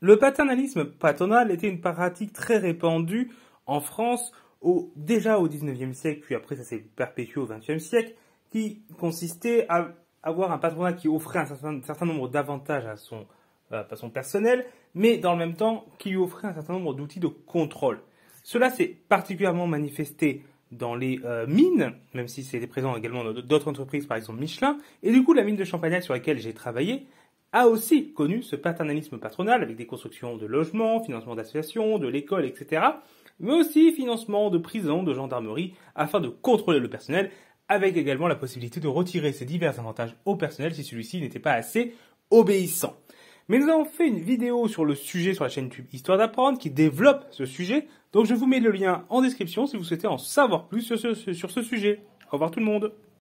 Le paternalisme patronal était une pratique très répandue en France déjà au 19e siècle, puis après ça s'est perpétué au 20e siècle, qui consistait à avoir un patronat qui offrait un certain, nombre d'avantages euh, à son, personnel, mais dans le même temps qui lui offrait un certain nombre d'outils de contrôle. Cela s'est particulièrement manifesté dans les euh, mines, même si c'était présent également dans d'autres entreprises, par exemple Michelin, et du coup la mine de champagne sur laquelle j'ai travaillé a aussi connu ce paternalisme patronal avec des constructions de logements, financement d'associations, de l'école, etc. Mais aussi financement de prisons, de gendarmerie, afin de contrôler le personnel, avec également la possibilité de retirer ces divers avantages au personnel si celui-ci n'était pas assez obéissant. Mais nous avons fait une vidéo sur le sujet sur la chaîne YouTube Histoire d'apprendre qui développe ce sujet, donc je vous mets le lien en description si vous souhaitez en savoir plus sur ce, sur ce sujet. Au revoir tout le monde